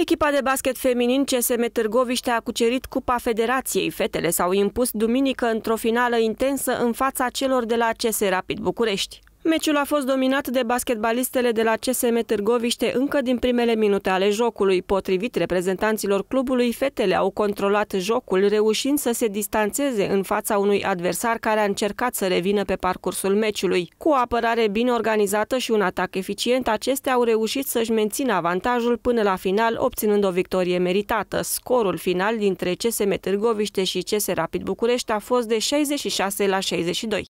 Echipa de basket feminin CSM Târgoviște a cucerit Cupa Federației. Fetele s-au impus duminică într-o finală intensă în fața celor de la CS Rapid București. Meciul a fost dominat de basketbalistele de la CSM Târgoviște încă din primele minute ale jocului. Potrivit reprezentanților clubului, fetele au controlat jocul, reușind să se distanțeze în fața unui adversar care a încercat să revină pe parcursul meciului. Cu o apărare bine organizată și un atac eficient, acestea au reușit să-și mențină avantajul până la final, obținând o victorie meritată. Scorul final dintre CSM Târgoviște și CS Rapid București a fost de 66 la 62.